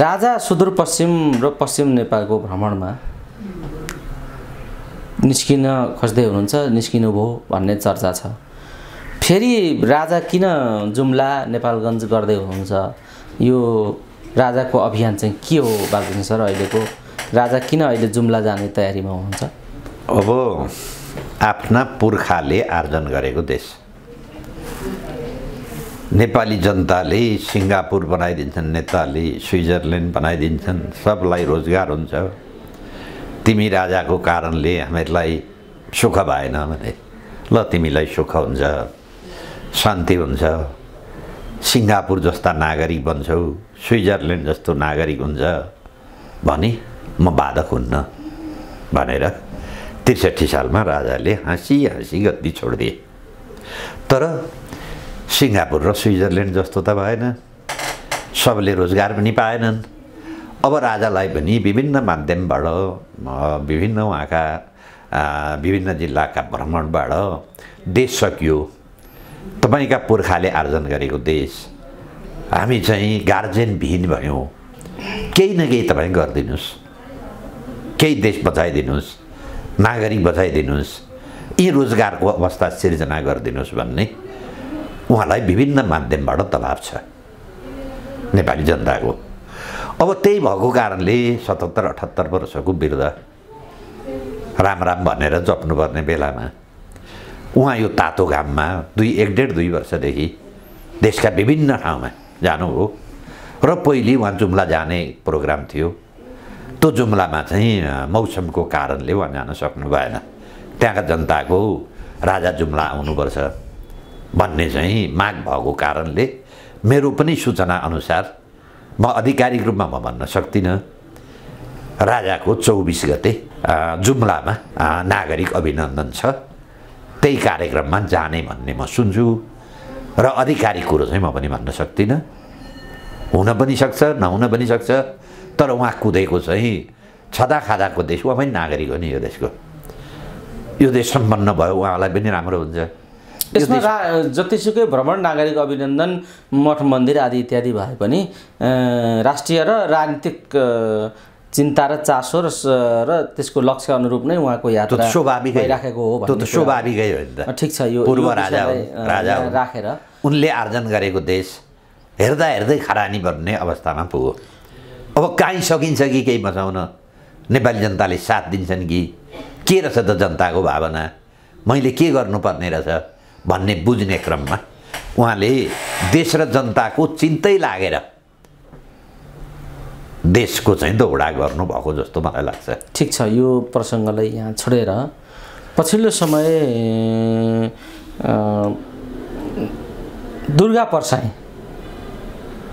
राजा सुदूरपश्चिम र पश्चिम नेपालको भ्रमणमा निस्किन खोज्दै हुनुहुन्छ निस्किनु निस्किनुभयो भन्ने चर्चा छ फेरि राजा किन जुम्ला नेपालगञ्ज गर्दै हुनुहुन्छ यो राजाको अभियान चाहिँ के हो बालकृष्ण सर अहिलेको राजा किन अहिले जुम्ला जाने तयारीमा हुनुहुन्छ अब आफ्ना पुर्खाले आर्जन गरेको देश नेपाली जनताले सिङ्गापुर बनाइदिन्छन् नेताले स्विजरल्यान्ड बनाइदिन्छन् सबलाई रोजगार हुन्छ तिमी राजाको कारणले हामीहरूलाई सुख भएन भने ल तिमीलाई सुख हुन्छ शान्ति हुन्छ सिङ्गापुर जस्ता नागरिक बन्छौ स्विजरल्यान्ड जस्तो नागरिक हुन्छ भने म बाधक हुन्न भनेर त्रिसठी सालमा राजाले हाँसी हाँसी गद्दी छोडिदिए तर सिङ्गापुर र स्विजरल्यान्ड जस्तो त भएन सबले रोजगार पनि पाएनन् अब राजालाई पनि विभिन्न माध्यमबाट विभिन्न उहाँका विभिन्न जिल्लाका भ्रमणबाट देश सकियो तपाईँका पुर्खाले आर्जन गरेको देश हामी चाहिँ गार्जेनविहीन भयौँ केही न केही तपाईँ गरिदिनुहोस् केही देश बचाइदिनुहोस् नागरिक बचाइदिनुहोस् यी रोजगारको अवस्था सिर्जना गरिदिनुहोस् भन्ने उहाँलाई विभिन्न माध्यमबाट दबाब छ नेपाली जनताको अब त्यही भएको कारणले सतहत्तर अठहत्तर वर्षको वृद्ध राम राम भनेर जप्नुपर्ने बेलामा उहाँ यो तातो घाममा दुई एक डेढ दुई वर्षदेखि देशका विभिन्न ठाउँमा जानुभयो र पहिले उहाँ जुम्ला जाने प्रोग्राम थियो त्यो जुम्लामा चाहिँ मौसमको कारणले उहाँ जान सक्नु भएन त्यहाँका जनताको राजा जुम्ला आउनुपर्छ भन्ने चाहिँ माग भएको कारणले मेरो पनि सूचना अनुसार म आधिकारिक रूपमा म भन्न सक्दिनँ राजाको चौबिस गते जुम्लामा नागरिक अभिनन्दन छ त्यही कार्यक्रममा जाने भन्ने म सुन्छु र आधिकारिक कुरो चाहिँ म पनि भन्न सक्दिनँ हुन पनि सक्छ नहुन पनि सक्छ तर उहाँ कुदेको चाहिँ छदा खादाको देश उहाँ पनि नागरिक हो नि यो देशको यो देश सम्पन्न भयो उहाँलाई पनि राम्रो हुन्छ यसमा रा जतिसुकै भ्रमण नागरिक अभिनन्दन मठ मन्दिर आदि इत्यादि भए पनि राष्ट्रिय र राजनीतिक चिन्ता र चासो र त्यसको लक्ष्य अनुरूप नै उहाँको यात्रा राखेको हो त्यो त नि त ठिक छ यो पूर्व राजा राजा राखेर उनले आर्जन गरेको देश हेर्दा हेर्दै खरानी भन्ने अवस्थामा पुग्यो अब काहीँ सकिन्छ कि केही बचाउन नेपाली जनताले साथ दिन्छन् कि के रहेछ त जनताको भावना मैले के गर्नुपर्ने रहेछ भन्ने बुझ्ने क्रममा उहाँले देश र जनताको चिन्तै लागेर देशको चाहिँ दौडा गर्नुभएको जस्तो मलाई लाग्छ ठिक छ यो प्रसङ्गलाई यहाँ छोडेर पछिल्लो समय दुर्गा पर्साई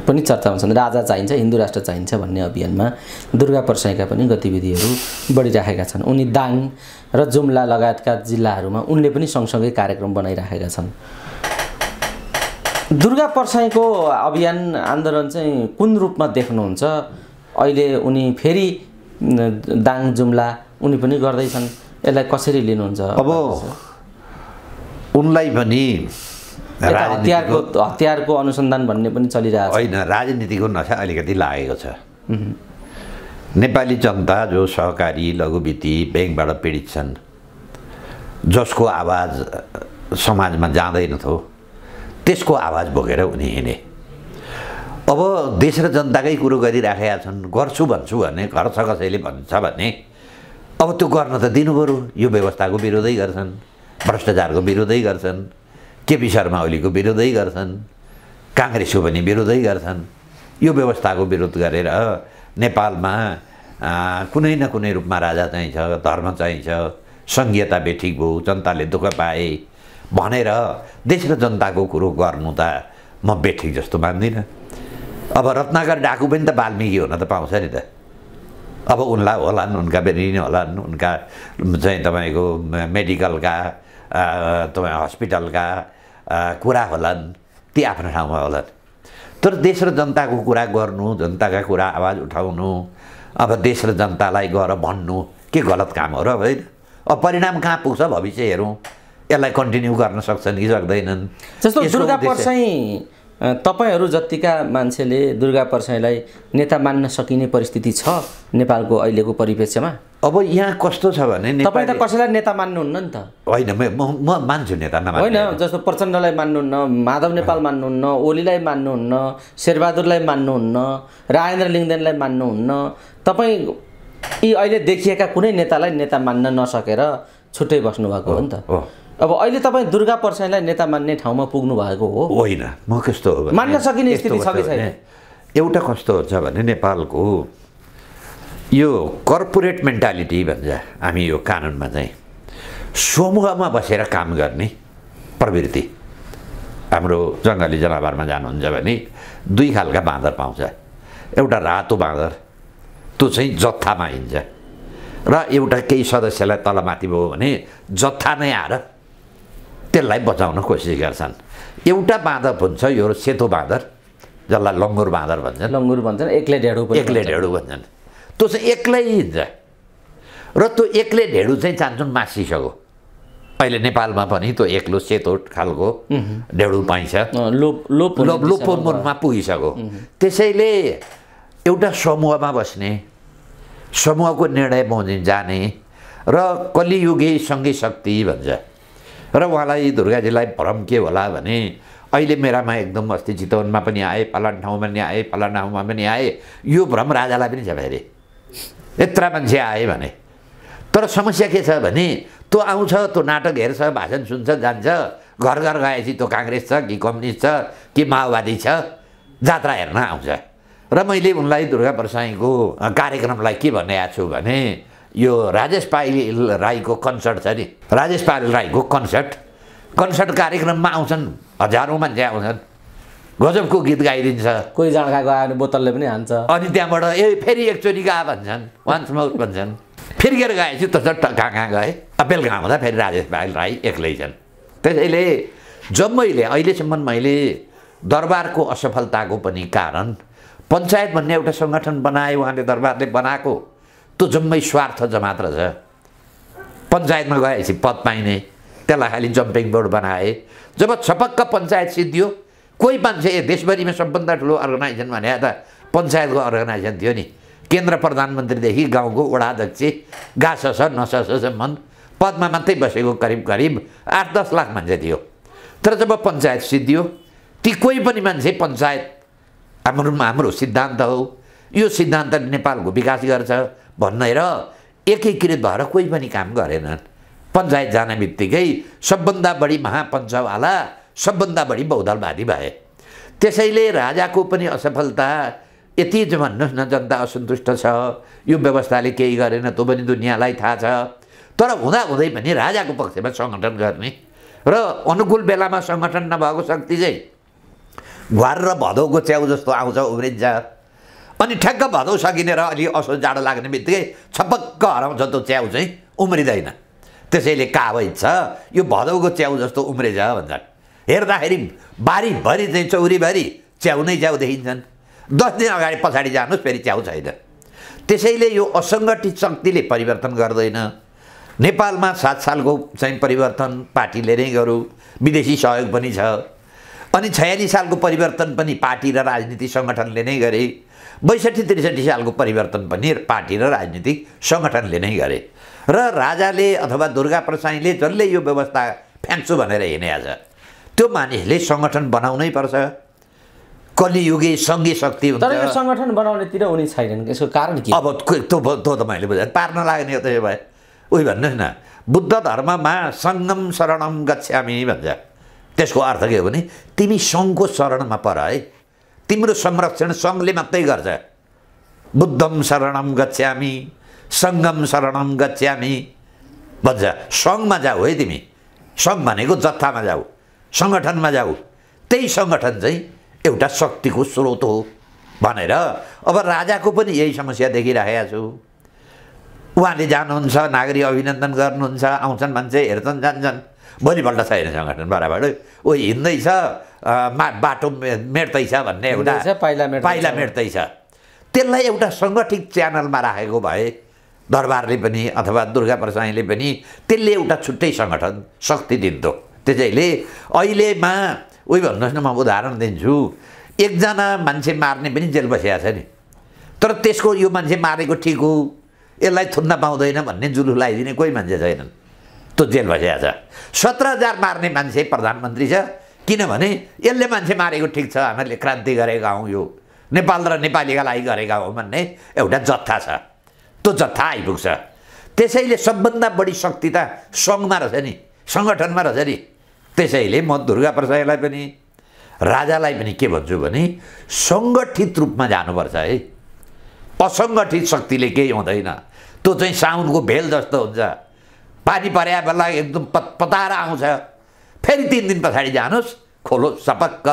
पनि चर्चा हुन्छन् राजा चाहिन्छ हिन्दू राष्ट्र चाहिन्छ भन्ने अभियानमा दुर्गा परसाईका पनि गतिविधिहरू बढिराखेका छन् उनी दाङ र जुम्ला लगायतका जिल्लाहरूमा उनले पनि सँगसँगै कार्यक्रम बनाइराखेका छन् दुर्गा परसाईको अभियान आन्दोलन चाहिँ कुन रूपमा देख्नुहुन्छ अहिले उनी फेरि दाङ जुम्ला उनी पनि गर्दैछन् यसलाई कसरी लिनुहुन्छ अब उनलाई पनि हतियारको हतियारको अनुसन्धान भन्ने पनि चलिरहेको होइन राजनीतिको नसा अलिकति लागेको छ नेपाली जनता जो सहकारी लघुवित्ती ब्याङ्कबाट पीडित छन् जसको आवाज समाजमा जाँदैनथ्यो त्यसको आवाज बोकेर उनी हिँडे अब देश र जनताकै कुरो गरिराखेका छन् गर्छु भन्छु भने छ कसैले भन्छ भने अब त्यो गर्न त दिनु पऱ्यो यो व्यवस्थाको विरोधै गर्छन् भ्रष्टाचारको विरोधै गर्छन् केपी शर्मा ओलीको विरोधै गर्छन् काङ्ग्रेसको पनि विरोधै गर्छन् यो व्यवस्थाको विरोध गरेर नेपालमा कुनै न कुनै रूपमा राजा चाहिन्छ धर्म चाहिन्छ सङ्घीयता बेठिक भयो जनताले दुःख पाए भनेर देश र जनताको कुरो गर्नु त म बेठिक जस्तो मान्दिनँ अब रत्नाकर डाकु पनि त वाल्मिकी हुन त पाउँछ नि त अब उनलाई होलान् उनका पनि होलान् उनका चाहिँ तपाईँको मेडिकलका तपाईँ हस्पिटलका कुरा होलान् ती आफ्नो ठाउँमा होलान् तर देश र जनताको कुरा गर्नु जनताका कुरा आवाज उठाउनु अब देश र जनतालाई गएर भन्नु के गलत काम हो र होइन अब परिणाम कहाँ पुग्छ भविष्य हेरौँ यसलाई कन्टिन्यू गर्न सक्छन् कि सक्दैनन् जस्तो दुर्गा चाहिँ तपाईँहरू जत्तिका मान्छेले दुर्गा परसाईलाई नेता मान्न सकिने परिस्थिति छ नेपालको अहिलेको परिप्रेक्ष्यमा अब यहाँ कस्तो छ भने तपाईँ त कसैलाई नेता मान्नुहुन्न नि त होइन म मान्छु नेता होइन जस्तो प्रचण्डलाई मान्नुहुन्न माधव नेपाल मान्नुहुन्न ओलीलाई मान्नुहुन्न शेरबहादुरलाई मान्नुहुन्न राजेन्द्र लिङ्गदेनलाई मान्नुहुन्न तपाईँ यी अहिले देखिएका कुनै नेतालाई नेता मान्न नसकेर छुट्टै बस्नुभएको हो नि त अब अहिले तपाईँ दुर्गा पर्साईलाई नेता मान्ने ठाउँमा पुग्नु भएको हो होइन म कस्तो हो मान्न सकिने स्थिति छ कि छैन एउटा कस्तो हुन्छ भने नेपालको यो कर्पोरेट मेन्टालिटी भन्छ हामी यो कानुनमा चाहिँ समूहमा बसेर काम गर्ने प्रवृत्ति हाम्रो जङ्गली जनावरमा जानुहुन्छ भने दुई खालका बाँदर पाउँछ एउटा रातो बाँदर त्यो चाहिँ जत्थामा हिँड्छ र एउटा केही सदस्यलाई तलमाथि भयो भने जत्था नै आएर त्यसलाई बचाउन कोसिस गर्छन् एउटा बाँदर हुन्छ यो सेतो बाँदर जसलाई लङ्गुर बाँदर भन्छन् लङ्गुर भन्छन् एक्लै ढेँडु एक्लै ढेँडु भन्छन् त्यो चाहिँ एक्लै हिँड्छ र त्यो एक्लै ढेँडु चाहिँ चान्छन् मासिसक्यो अहिले नेपालमा पनि त्यो एक्लो सेतो खालको ढेँडु पाइन्छ लोपो मुनमा पुगिसक्यो त्यसैले एउटा समूहमा बस्ने समूहको निर्णय पहुँच जाने र कलियुगे सङ्घीय शक्ति भन्छ र उहाँलाई दुर्गाजीलाई भ्रम के होला भने अहिले मेरामा एकदम अस्ति चितवनमा पनि आएँ फलान ठाउँमा पनि आएँ फलान ठाउँमा पनि आएँ यो भ्रम राजालाई पनि छ फेरि यत्र मान्छे आएँ भने तर समस्या के छ भने त्यो आउँछ त्यो नाटक हेर्छ भाषण सुन्छ जान्छ घर घर गएपछि त्यो काङ्ग्रेस छ कि कम्युनिस्ट छ कि माओवादी छ जात्रा हेर्न आउँछ र मैले उनलाई दुर्गा प्रसाईको कार्यक्रमलाई के भनिएको छु भने यो राजेश पाइल राईको कन्सर्ट छ नि राजेश पाइल राईको कन्सर्ट कन्सर्ट कार्यक्रममा आउँछन् हजारौँ मान्छे आउँछन् गजबको गीत गाइदिन्छ कोही जाँडका गयो भने बोतलले पनि हान्छ अनि त्यहाँबाट ए फेरि एकचोटि गा भन्छन् वान्स माउथ भन्छन् फेरि गएर गाएपछि त झट्ट कहाँ कहाँ गए बेलुका आउँदा फेरि राजेश पाइल राई एक्लै छन् त्यसैले जब मैले अहिलेसम्म मैले दरबारको असफलताको पनि कारण पञ्चायत भन्ने एउटा सङ्गठन बनाएँ उहाँले दरबारले बनाएको त्यो जम्मै स्वार्थ जमात्र छ पञ्चायतमा गएपछि पद पाइने त्यसलाई खालि जम्पिङ बोर्ड बनाए जब छपक्क पञ्चायत सिद्धियो कोही मान्छे देशभरिमा सबभन्दा ठुलो अर्गनाइजेसन भने त पञ्चायतको अर्गनाइजेसन थियो नि केन्द्र प्रधानमन्त्रीदेखि गाउँको वडाध्यक्ष गासस नससम्म पदमा मात्रै बसेको करिब करिब आठ दस लाख मान्छे थियो तर जब पञ्चायत सिद्धियो ती कोही पनि मान्छे पञ्चायत हाम्रो हाम्रो सिद्धान्त हो यो सिद्धान्तले नेपालको विकास गर्छ भन्ने र एकीकृत भएर कोही पनि काम गरेनन् पञ्चायत जाने बित्तिकै सबभन्दा बढी महापञ्चवाला सबभन्दा बढी बहुदलवादी भए त्यसैले राजाको पनि असफलता यति भन्नुहोस् न जनता असन्तुष्ट छ यो व्यवस्थाले केही गरेन त्यो पनि दुनियाँलाई थाहा छ तर हुँदाहुँदै पनि राजाको पक्षमा सङ्गठन गर्ने र अनुकूल बेलामा सङ्गठन नभएको शक्ति चाहिँ घर र भदौको च्याउ जस्तो आउँछ उब्रिन्छ अनि ठ्याक्क भदौ सकिने अलि असो जाडो लाग्ने बित्तिकै छपक्क हराउँछ त्यो च्याउ चाहिँ उम्रिँदैन त्यसैले कावै छ यो भदौको च्याउ जस्तो उम्रिन्छ भन्छन् हेर्दाखेरि बारीभरि चाहिँ चौरीभरि च्याउ नै च्याउ देखिन्छन् दस दिन अगाडि पछाडि जानुहोस् फेरि च्याउ छैन त्यसैले यो असङ्गठित शक्तिले परिवर्तन गर्दैन नेपालमा सात सालको चाहिँ परिवर्तन पार्टीले नै गरौँ विदेशी सहयोग पनि छ अनि छयालिस सालको परिवर्तन पनि पार्टी र राजनीति सङ्गठनले नै गरे बैसठी त्रिसठी सालको परिवर्तन पनि पार्टी र राजनीतिक सङ्गठनले नै गरे र राजाले अथवा दुर्गा प्रसाईले जसले यो व्यवस्था फ्याँक्छु भनेर हिँडे आज त्यो मानिसले सङ्गठन बनाउनै पर्छ कलियुगे सङ्घीय शक्ति हुन्छ तर यो सङ्गठन बनाउनेतिर उनी छैनन् यसको कारण के अब त्यो त्यो त मैले बुझेँ पार्न लाग्ने त्यो भए उयो भन्नुहोस् न बुद्ध धर्ममा सङ्गम शरणम गच्छामी भन्छ त्यसको अर्थ के हो भने तिमी सङ्घको शरणमा पर है तिम्रो संरक्षण सङ्घले मात्रै गर्छ बुद्धम शरणम गच्छ्यामी सङ्गम शरणम गच्छ्यामी भन्छ सङ्घमा जाऊ है तिमी सङ्घ भनेको जत्थामा जाऊ सङ्गठनमा जाऊ त्यही सङ्गठन चाहिँ एउटा शक्तिको स्रोत हो भनेर अब राजाको पनि यही समस्या देखिराखेका छु उहाँले जानुहुन्छ नागरिक अभिनन्दन गर्नुहुन्छ आउँछन् मान्छे हेर्छन् जान्छन् भोलिपल्ट छैन सङ्गठन बराबर ओ हिँड्दैछ मा बाटो मेट्दैछ भन्ने एउटा पाइला मेट्दैछ त्यसलाई एउटा सङ्गठित च्यानलमा राखेको भए दरबारले पनि अथवा दुर्गा प्रसाईले पनि त्यसले एउटा छुट्टै सङ्गठन शक्ति दिन्थ्यो त्यसैले अहिलेमा उयो भन्नुहोस् न म उदाहरण दिन्छु एकजना मान्छे मार्ने पनि जेल बसिया छ नि तर त्यसको यो मान्छे मारेको ठिक हो यसलाई थुन्न पाउँदैन भन्ने जुलुस लगाइदिने कोही मान्छे छैनन् त्यो जेल बसिया छ सत्र हजार मार्ने मान्छे प्रधानमन्त्री छ किनभने यसले मान्छे मारेको ठिक छ हामीहरूले क्रान्ति गरेका हौँ यो नेपाल र नेपालीका लागि गरेका हौँ भन्ने एउटा जत्था छ त्यो जत्था आइपुग्छ त्यसैले सबभन्दा बढी शक्ति त सङ्घमा रहेछ नि सङ्गठनमा रहेछ नि त्यसैले म दुर्गा प्रसादलाई पनि राजालाई पनि के भन्छु भने सङ्गठित रूपमा जानुपर्छ है असङ्गठित शक्तिले केही हुँदैन त्यो चाहिँ साउनको भेल जस्तो हुन्छ पानी पर्या बेला एकदम पत पताएर आउँछ फेरि तिन दिन पछाडि जानुहोस् खोलो सपक्क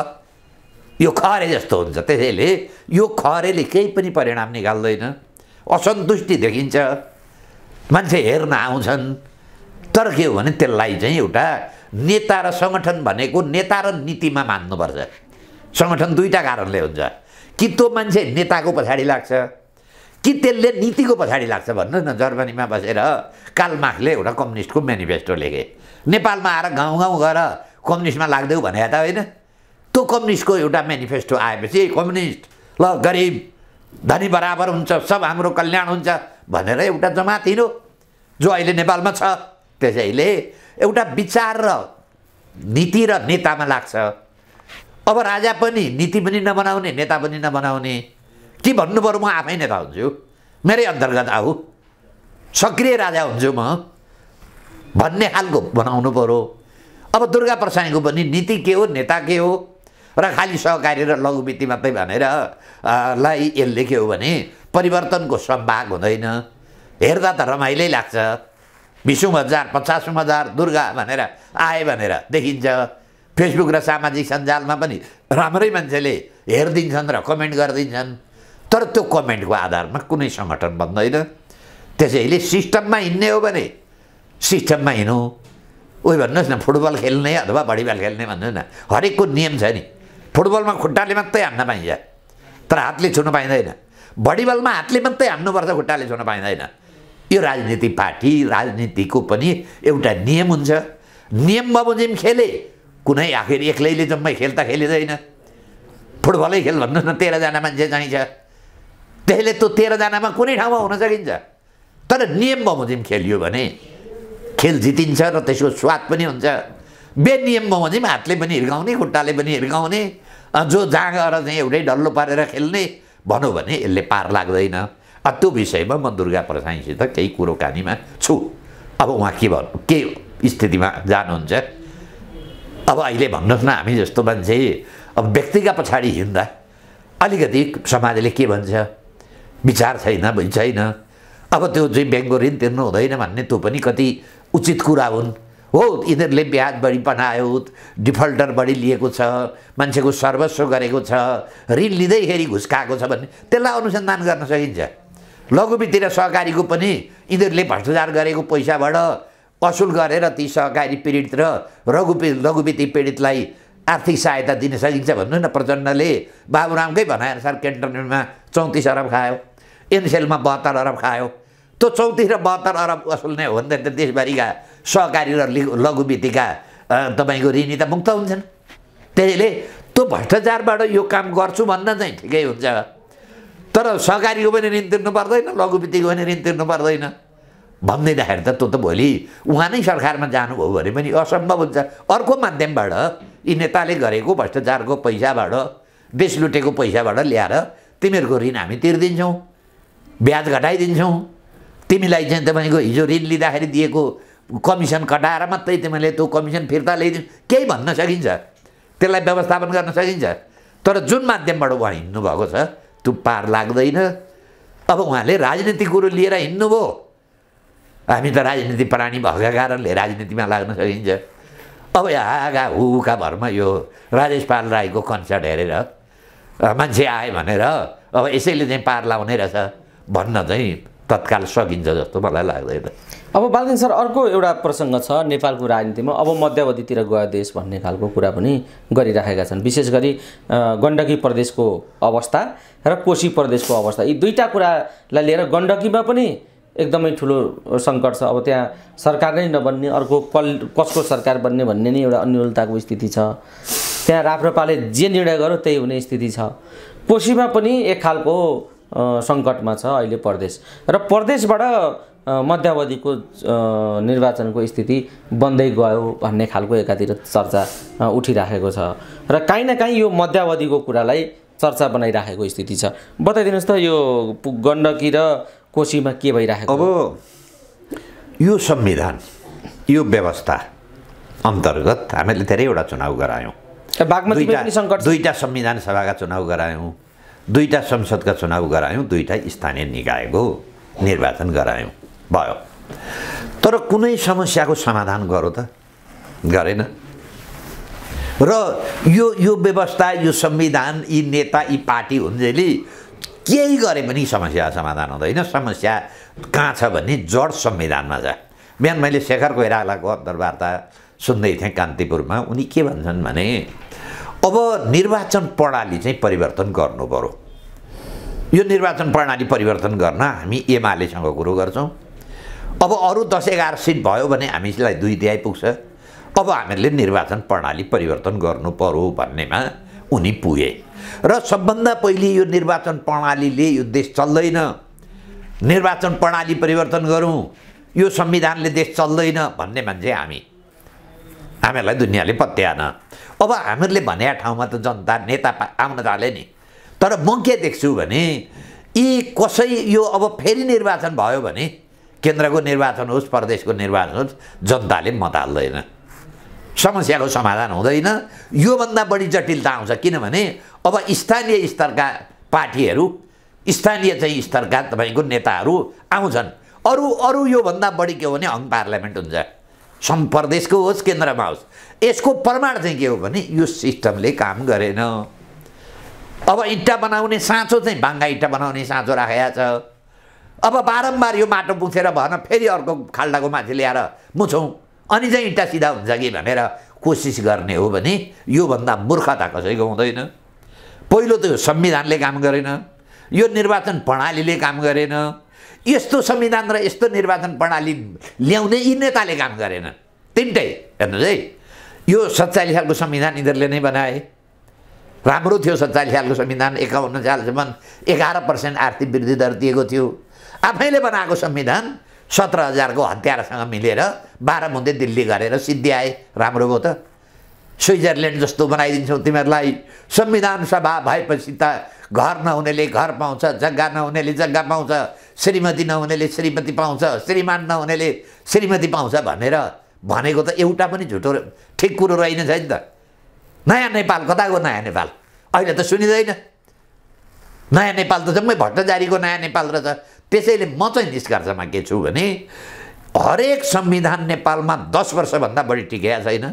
यो खरे जस्तो हुन्छ त्यसैले यो खरेले केही पनि परिणाम निकाल्दैन असन्तुष्टि देखिन्छ मान्छे हेर्न आउँछन् तर के हो भने त्यसलाई चाहिँ एउटा नेता र सङ्गठन भनेको नेता र नीतिमा मान्नुपर्छ सङ्गठन दुईवटा कारणले हुन्छ कि त्यो मान्छे नेताको पछाडि लाग्छ कि त्यसले नीतिको पछाडि लाग्छ भन्नु न जर्मनीमा बसेर कालमाखले एउटा कम्युनिस्टको मेनिफेस्टो लेखे नेपालमा आएर गाउँ गाउँ गएर कम्युनिस्टमा लाग्दै भने त होइन त्यो कम्युनिस्टको एउटा मेनिफेस्टो आएपछि कम्युनिस्ट ल गरिब धनी बराबर हुन्छ सब हाम्रो कल्याण हुन्छ भनेर एउटा जमात हिँड्यो जो अहिले नेपालमा छ त्यसैले एउटा विचार र नीति र नेतामा लाग्छ अब राजा पनि नीति पनि नबनाउने नेता पनि नबनाउने के भन्नु पऱ्यो म आफै नेता हुन्छु मेरै अन्तर्गत आऊ सक्रिय राजा हुन्छु म भन्ने खालको बनाउनु पऱ्यो अब दुर्गा प्रसाईको पनि नीति के हो नेता के हो र खालि सहकारी र लघुवित्ति मात्रै भनेर लाई यसले के हो भने परिवर्तनको सम्भाग हुँदैन हेर्दा त रमाइलै लाग्छ बिसौँ हजार पचासौँ हजार दुर्गा भनेर आए भनेर देखिन्छ फेसबुक र सामाजिक सञ्जालमा पनि राम्रै मान्छेले हेरिदिन्छन् र कमेन्ट गरिदिन्छन् तर त्यो कमेन्टको आधारमा कुनै सङ्गठन बन्दैन त्यसैले सिस्टममा हिँड्ने हो भने सिस्टममा हिँडौँ उयो भन्नुहोस् न फुटबल खेल्ने अथवा भलिबल खेल्ने भन्नुहोस् न हरेकको नियम छ नि फुटबलमा खुट्टाले मात्रै हान्न पाइन्छ तर हातले छुन पाइँदैन भलिबलमा हातले मात्रै हान्नुपर्छ खुट्टाले छुन पाइँदैन यो राजनीति पार्टी राजनीतिको पनि एउटा नियम हुन्छ नियम बमोजिम खेले कुनै आखिर एक्लैले जम्मै खेल त खेलिँदैन फुटबलै खेल भन्नुहोस् न तेह्रजना मान्छे चाहिन्छ त्यसले त्यो तेह्रजनामा कुनै ठाउँमा हुन सकिन्छ तर नियम बमोजिम खेलियो भने खेल जितिन्छ र त्यसको स्वाद पनि हुन्छ बेनियममा हो भने हातले पनि हिर्काउने खुट्टाले पनि हिर्काउने जो जहाँ गएर चाहिँ एउटै डल्लो पारेर खेल्ने भनौँ भने यसले पार लाग्दैन त्यो विषयमा म दुर्गा प्रसाईसित केही कुरोकानीमा छु अब उहाँ के भन्नु के स्थितिमा जानुहुन्छ अब अहिले भन्नुहोस् न हामी जस्तो मान्छे अब व्यक्तिका पछाडि हिँड्दा अलिकति समाजले के भन्छ विचार छैन छैन अब त्यो चाहिँ ब्याङ्कको ऋण तिर्नु हुँदैन भन्ने त्यो पनि कति उचित कुरा हुन् हो यिनीहरूले ब्याज बढी बनायो डिफल्टर बढी लिएको छ मान्छेको सर्वस्व गरेको छ ऋण लिँदैखेरि घुस खाएको छ भने त्यसलाई अनुसन्धान गर्न सकिन्छ लघुवित्तिर सहकारीको पनि यिनीहरूले भ्रष्टाचार गरेको पैसाबाट असुल गरेर ती सहकारी पीडित र रघुपी लघुवित्ति पीडितलाई आर्थिक सहायता दिन सकिन्छ भन्नु न प्रचण्डले बाबुरामकै भनाइअनुसार क्यान्टोनमेन्टमा चौतिस अरब खायो एनसेलमा बहत्तर अरब खायो त्यो चौतिस र बहत्तर अरब असुल नै हो नि त देशभरिका सहकारी र लघुविधिका तपाईँको ऋणी त मुक्त हुन्छन् त्यसैले त्यो भ्रष्टाचारबाट यो काम गर्छु भन्दा चाहिँ ठिकै हुन्छ तर सहकारीको पनि ऋण तिर्नु पर्दैन लघुवित्तिको पनि ऋण तिर्नु पर्दैन भनिदिँदाखेरि त त्यो त भोलि उहाँ नै सरकारमा जानुभयो भने पनि असम्भव हुन्छ अर्को माध्यमबाट यी नेताले गरेको भ्रष्टाचारको पैसाबाट देश लुटेको पैसाबाट ल्याएर तिमीहरूको ऋण हामी तिर्दिन्छौँ ब्याज घटाइदिन्छौँ तिमीलाई चाहिँ तपाईँको हिजो ऋण लिँदाखेरि दिएको कमिसन कटाएर मात्रै तिमीले त्यो कमिसन फिर्ता ल्याइदिनु केही भन्न सकिन्छ त्यसलाई व्यवस्थापन गर्न सकिन्छ तर जुन माध्यमबाट उहाँ हिँड्नु भएको छ त्यो पार लाग्दैन अब उहाँले राजनीतिक कुरो लिएर हिँड्नुभयो हामी त राजनीति प्राणी भएका कारणले राजनीतिमा लाग्न सकिन्छ अब आगा हुका भरमा यो राजेश पाल राईको कन्सर्ट हेरेर मान्छे आयो भनेर अब यसैले चाहिँ पार लाउने रहेछ भन्न चाहिँ तत्काल सकिन्छ जस्तो मलाई लाग्दैन अब बालदिन सर अर्को एउटा प्रसङ्ग छ नेपालको राजनीतिमा अब मध्यावधितिर गयो देश भन्ने खालको कुरा पनि गरिराखेका छन् विशेष गरी गण्डकी प्रदेशको अवस्था र कोशी प्रदेशको अवस्था यी दुईवटा कुरालाई लिएर गण्डकीमा पनि एकदमै ठुलो सङ्कट छ अब त्यहाँ सरकार नै नबन्ने अर्को कल कसको सरकार बन्ने भन्ने नै एउटा अन्यलताको स्थिति छ त्यहाँ राप्रपाले जे निर्णय गर्यो त्यही हुने स्थिति छ कोशीमा पनि एक खालको सङ्कटमा छ अहिले प्रदेश र प्रदेशबाट मध्यावधिको निर्वाचनको स्थिति बन्दै गयो भन्ने खालको एकातिर चर्चा उठिराखेको छ र काहीँ न काहीँ यो मध्यावधिको कुरालाई चर्चा बनाइराखेको स्थिति छ बताइदिनुहोस् त यो गण्डकी र कोशीमा के भइराखेको अब यो संविधान यो व्यवस्था अन्तर्गत हामीले धेरैवटा चुनाव गरायौँ बागमती दुईवटा संविधान सभाका चुनाव गरायौँ दुईवटा संसदका चुनाव गरायौँ दुईवटा स्थानीय निकायको निर्वाचन गरायौँ भयो तर कुनै समस्याको समाधान गरौँ त गरेन र यो यो व्यवस्था यो संविधान यी नेता यी पार्टी हुन्जेली केही गरे पनि समस्या समाधान हुँदैन समस्या कहाँ छ भने जड संविधानमा छ बिहान मैले शेखर कोइरालाको अन्तर्वार्ता सुन्दै थिएँ कान्तिपुरमा उनी के भन्छन् भने अब निर्वाचन प्रणाली चाहिँ परिवर्तन गर्नु पऱ्यो यो निर्वाचन प्रणाली परिवर्तन गर्न हामी एमालेसँग कुरो गर्छौँ अब अरू दस एघार सिट भयो भने हामीलाई दुई तिहाई पुग्छ अब हामीहरूले निर्वाचन प्रणाली परिवर्तन गर्नु पऱ्यो भन्नेमा उनी पुगे र सबभन्दा पहिले यो निर्वाचन प्रणालीले यो देश चल्दैन निर्वाचन प्रणाली परिवर्तन गरौँ यो संविधानले देश चल्दैन भन्ने मान्छे हामी हामीहरूलाई दुनियाँले पत्याएन अब हामीहरूले भने ठाउँमा त जनता नेता आउन थाले नि तर म के देख्छु भने यी कसै यो अब फेरि निर्वाचन भयो भने केन्द्रको निर्वाचन होस् प्रदेशको निर्वाचन होस् जनताले मत हाल्दैन समस्याको समाधान हुँदैन योभन्दा बढी जटिलता आउँछ किनभने अब स्थानीय स्तरका पार्टीहरू स्थानीय चाहिँ स्तरका तपाईँको नेताहरू आउँछन् अरू अरू योभन्दा बढी के हो भने हङ पार्लियामेन्ट हुन्छ सम प्रदेशको होस् केन्द्रमा होस् यसको प्रमाण चाहिँ के हो भने यो सिस्टमले काम गरेन अब इँटा बनाउने साँचो चाहिँ भाङ्गा इँटा बनाउने साँचो राखेको छ अब बारम्बार यो माटो पुछेर भएन फेरि अर्को खाल्डाको माथि ल्याएर मुछौँ अनि चाहिँ इँटा सिधा हुन्छ कि भनेर कोसिस गर्ने हो भने योभन्दा मूर्खता कसैको हुँदैन पहिलो त यो संविधानले काम गरेन यो निर्वाचन प्रणालीले काम गरेन यस्तो संविधान र यस्तो निर्वाचन प्रणाली ल्याउने यी नेताले काम गरेन तिनटै हेर्नुहोस् है यो सत्तालिस सालको संविधान यिनीहरूले नै बनाए राम्रो थियो सत्तालिस सालको संविधान एकाउन्न सालसम्म एघार पर्सेन्ट आर्थिक वृद्धि दर दिएको थियो आफैले बनाएको संविधान सत्र हजारको हत्यारासँग मिलेर बाह्र मुद्दे दिल्ली गरेर सिद्धि आए राम्रो भयो त स्विजरल्यान्ड जस्तो बनाइदिन्छौ तिमीहरूलाई संविधान सभा भएपछि त घर नहुनेले घर पाउँछ जग्गा नहुनेले जग्गा पाउँछ श्रीमती नहुनेले श्रीमती पाउँछ श्रीमान नहुनेले श्रीमती पाउँछ भनेर भनेको त एउटा पनि झुटो ठिक कुरो रहेन नि त नयाँ नेपाल कताको नयाँ नेपाल अहिले त सुनिँदैन नयाँ नेपाल त जम्मै भट्टाचारीको नयाँ नेपाल रहेछ त्यसैले म चाहिँ निष्कर्षमा के छु भने हरेक संविधान नेपालमा दस वर्षभन्दा बढी टिकेका छैन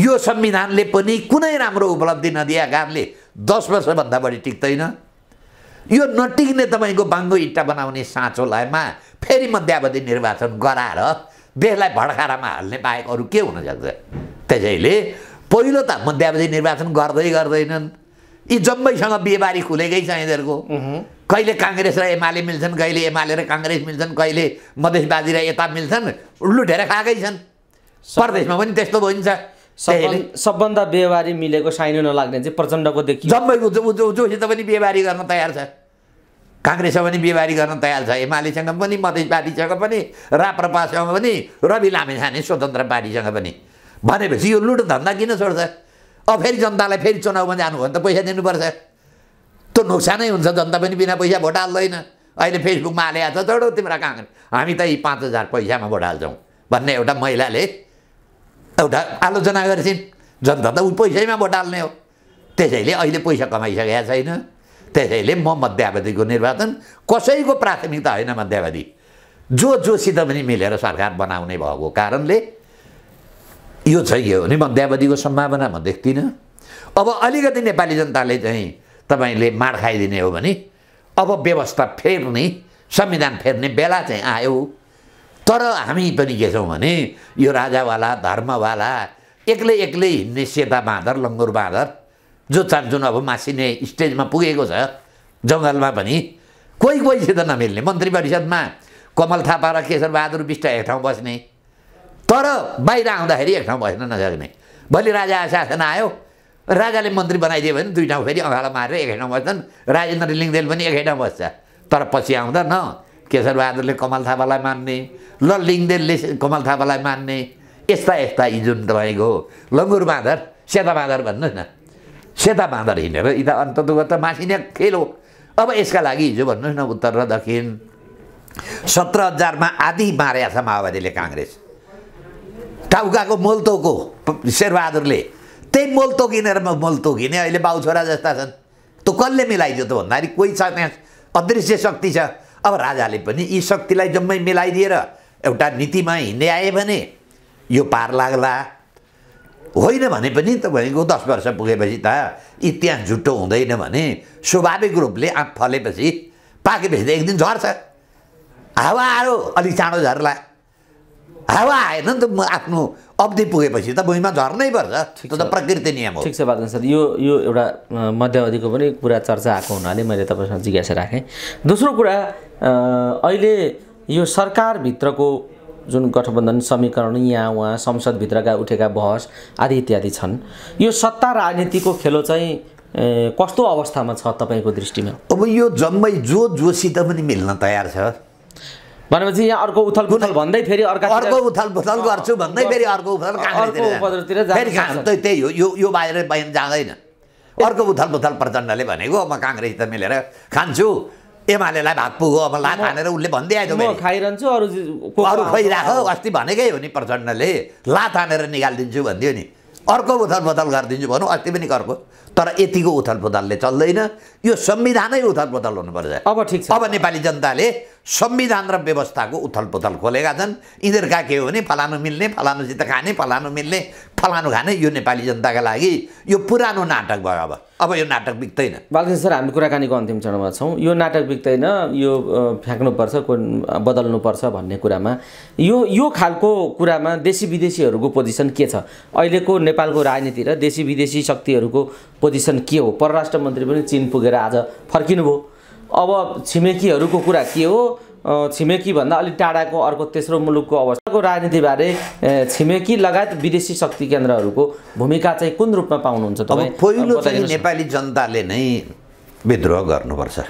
यो संविधानले पनि कुनै राम्रो उपलब्धि नदिएका कारणले दस वर्षभन्दा बढी टिक्दैन यो नटिक्ने तपाईँको बाङ्गो इट्टा बनाउने साँचोलाईमा फेरि मध्यावधि निर्वाचन गराएर देशलाई भडखारामा हाल्ने बाहेक अरू के हुनसक्छ त्यसैले पहिलो त मध्यावधि निर्वाचन गर्दै गर्दैनन् यी जम्मैसँग बिहेबारी खुलेकै छ यिनीहरूको कहिले काङ्ग्रेस र एमाले मिल्छन् कहिले एमाले र काङ्ग्रेस मिल्छन् कहिले मधेसवादी र यता मिल्छन् लुटेर खाएकै छन् परदेशमा पनि त्यस्तो भइन्छ सबभन्दा बेवारी मिलेको साइनो नलाग्ने चाहिँ प्रचण्डको देखि जम्मै जोसित पनि बिहेबारी गर्न तयार छ काङ्ग्रेससँग पनि बिहिबारी गर्न तयार छ एमालेसँग पनि मधेस पार्टीसँग पनि राप्रपासँग पनि रवि लामे छाने स्वतन्त्र पार्टीसँग पनि भनेपछि यो लुट धन्दा किन छोड्छ अब फेरि जनतालाई फेरि चुनाउमा जानु भने त पैसा दिनुपर्छ त्यो नोक्सानै हुन्छ जनता पनि बिना पैसा भोट हाल्दैन अहिले फेसबुकमा छ चढो तिम्रो काङ्ग्रेस हामी त यी पाँच हजार पैसामा भोट हाल्छौँ भन्ने एउटा महिलाले एउटा आलोचना गर्छिन् जनता त ऊ पैसैमा भोट हाल्ने हो त्यसैले अहिले पैसा कमाइसकेका छैन त्यसैले म मध्यावधिको निर्वाचन कसैको प्राथमिकता होइन मध्यावधि जो जोसित पनि मिलेर सरकार बनाउने भएको कारणले यो हो भने मध्यावधिको सम्भावना म देख्दिनँ अब अलिकति नेपाली जनताले चाहिँ तपाईँले माड खाइदिने हो भने अब व्यवस्था फेर्ने संविधान फेर्ने बेला चाहिँ आयो तर हामी पनि के छौँ भने यो राजावाला धर्मवाला एक्लै एक्लै हिँड्ने सेता बाँदर लङ्गुर बाँदर जो चार जुन अब मासिने स्टेजमा पुगेको छ जङ्गलमा पनि कोही कोहीसित नमिल्ने मन्त्री परिषदमा कमल थापा र केशरबहादुर विष्ट एक ठाउँ बस्ने तर बाहिर आउँदाखेरि एक ठाउँ बस्न नसक्ने भोलि राजा शासन आयो राजाले मन्त्री बनाइदियो भने दुई ठाउँ फेरि अँगाला मारेर एकै ठाउँ बस्छन् राजेन्द्र लिङ्गदेल पनि एकै ठाउँ बस्छ तर पछि आउँदा न केशरबहादुरले कमल थापालाई मान्ने ल लिङ्गदेलले कमल थापालाई मान्ने यस्ता यस्ता इजुन जुन हो लङ्गुर बाँदर सेता बाँदर भन्नुहोस् न सेता बाँदर हिँडेर यता त मासिने खेल हो अब यसका लागि हिजो भन्नुहोस् न उत्तर र दक्षिण सत्र हजारमा आधी मारेको छ माओवादीले काङ्ग्रेस टाउकाको मोलतोको शेरबहादुरले त्यही मोलतोकिनेर मोलतोकिने अहिले बाउ छोरा जस्ता छन् त कसले मिलाइदियो त भन्दाखेरि कोही छ त्यहाँ अदृश्य शक्ति छ अब राजाले पनि यी शक्तिलाई जम्मै मिलाइदिएर एउटा नीतिमा हिँडे आए भने यो पार लाग्ला होइन भने पनि तपाईँको दस वर्ष पुगेपछि त इतिहास झुटो हुँदैन भने स्वाभाविक रूपले आँप फलेपछि पाकेपछि त एक दिन झर्छ हावा आयो अलिक चाँडो झर्ला हावा आएन नि त आफ्नो अवधि पुगेपछि त भुइँमा झर्नै पर्छ त्यो त प्रकृति नियम हो ठिक छ बादन सर यो यो एउटा मध्यावधिको पनि कुरा चर्चा आएको हुनाले मैले तपाईँसँग जिज्ञासा राखेँ दोस्रो कुरा अहिले यो सरकारभित्रको जुन गठबन्धन समीकरण यहाँ उहाँ संसदभित्रका उठेका बहस आदि इत्यादि छन् यो सत्ता राजनीतिको खेलो चाहिँ कस्तो अवस्थामा छ तपाईँको दृष्टिमा अब यो जम्मै जो जोसित पनि मिल्न तयार छ भनेपछि यहाँ अर्को उथल पुथल भन्दै फेरि अर्को अर्को उथल पुथल गर्छु भन्दै फेरि अर्को उथल त्यही हो यो यो बाहिर बाहिर जाँदैन अर्को उथल पुथल प्रचण्डले भनेको म काङ्ग्रेस त मिलेर खान्छु एमालेलाई भात पुगो अब लात हानेर उसले भन्दै आइदियो खाइरहन्छु अरू अरू खोइरहेको अस्ति भनेकै हो नि प्रचण्डले लात हानेर निकालिदिन्छु भनिदियो नि अर्को उथल गरिदिन्छु भनौँ अस्ति पनि अर्को तर यतिको उथल पुथलले चल्दैन यो संविधानै उथल पुथल हुनुपर्छ अब ठिक छ अब नेपाली जनताले संविधान र व्यवस्थाको उथल पुथल खोलेका छन् यिनीहरूका के हो भने फलानु मिल्ने फलानुसित खाने फलानु मिल्ने फलानु खाने यो नेपाली जनताका लागि यो पुरानो नाटक भयो अब अब यो नाटक बिक्दैन बालकृष्ण सर हामी कुराकानीको अन्तिम चरणमा छौँ यो नाटक बिक्दैन यो फ्याँक्नुपर्छ बदल्नुपर्छ भन्ने कुरामा यो यो खालको कुरामा देशी विदेशीहरूको पोजिसन के छ अहिलेको नेपालको राजनीति र देशी विदेशी शक्तिहरूको पोजिसन के हो परराष्ट्र मन्त्री पनि चिन पुगेर आज फर्किनुभयो अब छिमेकीहरूको कुरा के हो छिमेकीभन्दा अलिक टाढाको अर्को तेस्रो मुलुकको अवस्थाको राजनीतिबारे छिमेकी लगायत विदेशी शक्ति केन्द्रहरूको भूमिका चाहिँ कुन रूपमा पाउनुहुन्छ तपाईँ पहिलो चाहिँ नेपाली जनताले नै विद्रोह गर्नुपर्छ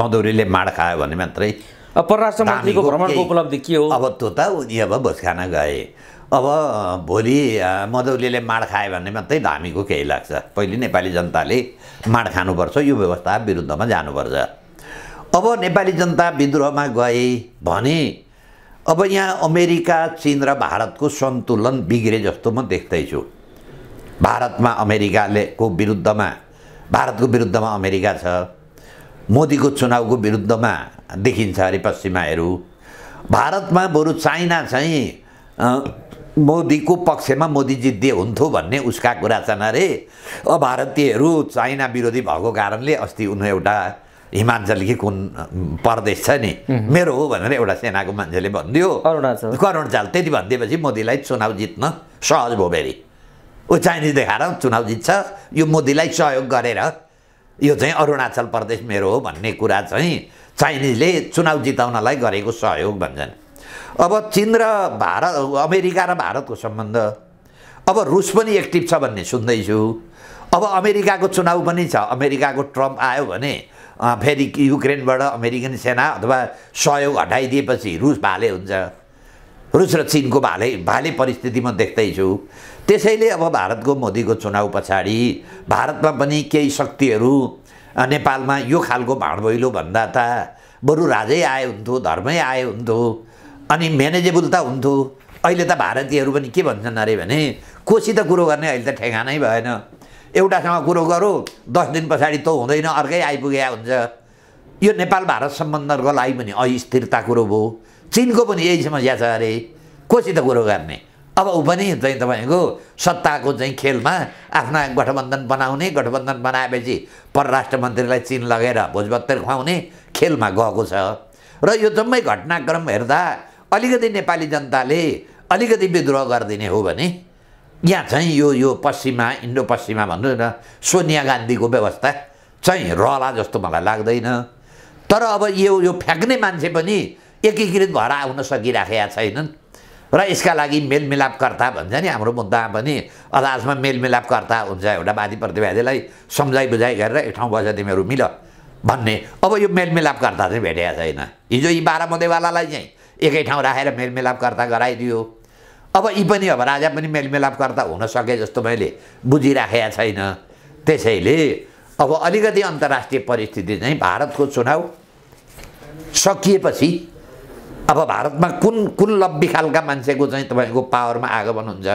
मधौरीले माड खायो भने मात्रै परराष्ट्र मन्त्रीको भ्रमणको उपलब्धि के हो अब त्यो त उनी अब भोजखाना गए अब भोलि मधौलीले माड खायो भने मात्रै धामीको केही लाग्छ पहिले नेपाली जनताले माड खानुपर्छ यो व्यवस्था विरुद्धमा जानुपर्छ अब नेपाली जनता विद्रोहमा गए भने अब यहाँ अमेरिका चिन र भारतको सन्तुलन बिग्रे जस्तो म देख्दैछु भारतमा अमेरिकाले को विरुद्धमा भारतको विरुद्धमा अमेरिका छ मोदीको चुनावको विरुद्धमा देखिन्छ अरे पश्चिमाहरू भारतमा बरु चाइना चाहिँ मोदीको पक्षमा मोदीजी दे हुन्थ्यो भन्ने उसका कुरा छन् अरे अब भारतीयहरू चाइना विरोधी भएको कारणले अस्ति उनी एउटा हिमाञ्चल कि कुन प्रदेश छ नि मेरो हो भनेर एउटा सेनाको मान्छेले भनिदियो अरुणाचल अरुणाचल त्यति भनिदिएपछि मोदीलाई चुनाव जित्न सहज भयो फेरि ऊ चाइनिज देखाएर चुनाव जित्छ यो मोदीलाई सहयोग गरेर यो चाहिँ अरुणाचल प्रदेश मेरो हो भन्ने कुरा चाहिँ चाइनिजले चुनाव जिताउनलाई गरेको सहयोग भन्छन् अब चिन र भारत अमेरिका र भारतको सम्बन्ध अब रुस पनि एक्टिभ छ भन्ने सुन्दैछु अब अमेरिकाको चुनाव पनि छ अमेरिकाको ट्रम्प आयो भने फेरि युक्रेनबाट अमेरिकन सेना अथवा सहयोग हटाइदिएपछि रुस भाले हुन्छ रुस र चिनको भाले भाले परिस्थिति म देख्दैछु त्यसैले अब भारतको मोदीको चुनाव पछाडि भारतमा पनि केही शक्तिहरू नेपालमा यो खालको भाँडभैलो भन्दा त बरु राजै आए हुन्थ्यो धर्मै आए हुन्थ्यो अनि म्यानेजेबल त हुन्थ्यो अहिले त भारतीयहरू पनि के भन्छन् अरे भने कोसी त कुरो गर्ने अहिले त ठेगानै भएन एउटासँग कुरो गरौँ दस दिन पछाडि त हुँदैन अर्कै आइपुगे हुन्छ यो नेपाल भारत सम्बन्धको लागि पनि अस्थिरता कुरो भयो चिनको पनि यही समस्या छ अरे कोसी त कुरो गर्ने अब ऊ पनि चाहिँ तपाईँको सत्ताको चाहिँ खेलमा आफ्ना गठबन्धन बनाउने गठबन्धन बनाएपछि परराष्ट्र मन्त्रीलाई चिन लगेर भोजपत्तर खुवाउने खेलमा गएको छ र यो जम्मै घटनाक्रम हेर्दा अलिकति नेपाली जनताले अलिकति विद्रोह गरिदिने हो भने यहाँ चाहिँ यो यो पश्चिममा इन्डो पश्चिमा भन्नु न सोनिया गान्धीको व्यवस्था चाहिँ रहला जस्तो मलाई लाग्दैन तर अब यो यो फ्याँक्ने मान्छे पनि एकीकृत भएर आउन सकिराखेका छैनन् र यसका लागि मेलमिलापकर्ता भन्छ नि हाम्रो मुद्दामा पनि अदालतमा मेलमिलापकर्ता हुन्छ एउटा वादी प्रतिवादीलाई सम्झाइ बुझाइ गरेर एक ठाउँ बस तिमीहरू मिल भन्ने अब यो मेलमिलापकर्ता चाहिँ भेटेका छैन हिजो यी बाह्र मधेवालालाई चाहिँ एकै ठाउँ राखेर मेलमिलापकर्ता गराइदियो अब यी पनि अब राजा पनि मेलमिलापकर्ता हुन सके जस्तो मैले बुझिराखेका छैन त्यसैले अब अलिकति अन्तर्राष्ट्रिय परिस्थिति चाहिँ भारतको चुनाव सकिएपछि अब भारतमा कुन कुन लब्बी खालका मान्छेको चाहिँ तपाईँको पावरमा आगमन हुन्छ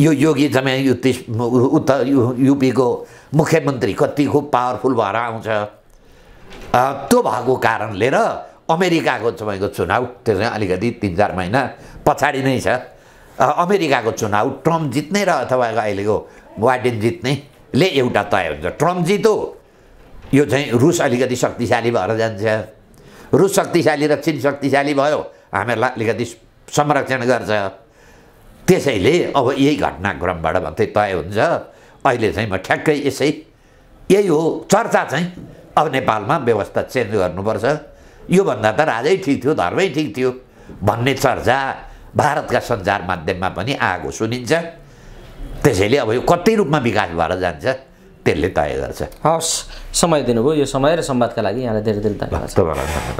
यो योगी जम्मै युति उत्तर युपीको मुख्यमन्त्री कतिको पावरफुल भएर आउँछ त्यो भएको कारणले र अमेरिकाको तपाईँको चुनाव चाहिँ अलिकति तिन चार महिना पछाडि नै छ अमेरिकाको चुनाव ट्रम्प जित्ने र तपाईँको अहिलेको वाइडेन जित्नेले एउटा तय हुन्छ ट्रम्प जितो यो चाहिँ रुस अलिकति शक्तिशाली भएर जान्छ रुस शक्तिशाली र चिन शक्तिशाली भयो हामीहरूलाई अलिकति संरक्षण गर्छ त्यसैले अब यही घटनाक्रमबाट मात्रै तय हुन्छ अहिले चाहिँ म ठ्याक्कै यसै यही हो चर्चा चाहिँ अब नेपालमा व्यवस्था चेन्ज गर्नुपर्छ योभन्दा त राजै ठिक थियो धर्मै ठिक थियो भन्ने चर्चा भारतका सञ्चार माध्यममा पनि आएको सुनिन्छ त्यसैले अब यो कति रूपमा विकास भएर जान्छ त्यसले तय गर्छ हवस् समय दिनुभयो यो समय र सम्वादका लागि यहाँलाई धेरै धेरै धन्यवाद